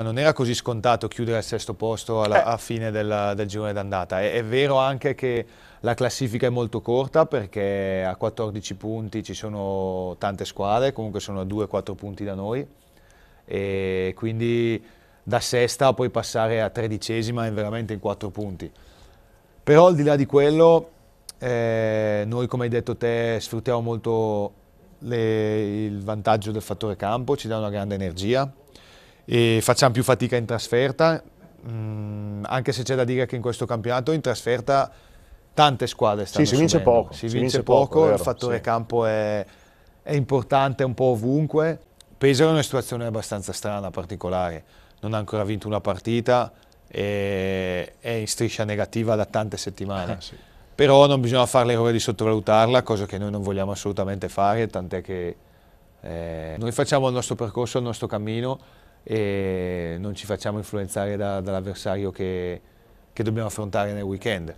Ma non era così scontato chiudere al sesto posto alla, a fine della, del girone d'andata. È, è, vero anche che la classifica è molto corta perché a 14 punti ci sono tante squadre, comunque sono a 2-4 punti da noi. E quindi da sesta puoi passare a tredicesima è veramente in 4 punti. Però al di là di quello, eh, noi come hai detto te sfruttiamo molto le, il vantaggio del fattore campo, ci dà una grande energia e facciamo più fatica in trasferta, mh, mm, anche se c'è da dire che in questo campionato in trasferta tante squadre stanno sì, si vince subendo. poco, si, si vince, vince poco, vero, il fattore sì. campo è, è, importante un po' ovunque. Pesaro è una situazione abbastanza strana, particolare, non ha ancora vinto una partita e è in striscia negativa da tante settimane. Ah, sì. Però non bisogna fare l'errore di sottovalutarla, cosa che noi non vogliamo assolutamente fare, tant'è che eh, noi facciamo il nostro percorso, il nostro cammino, e non ci facciamo influenzare da, dall'avversario che, che dobbiamo affrontare nel weekend.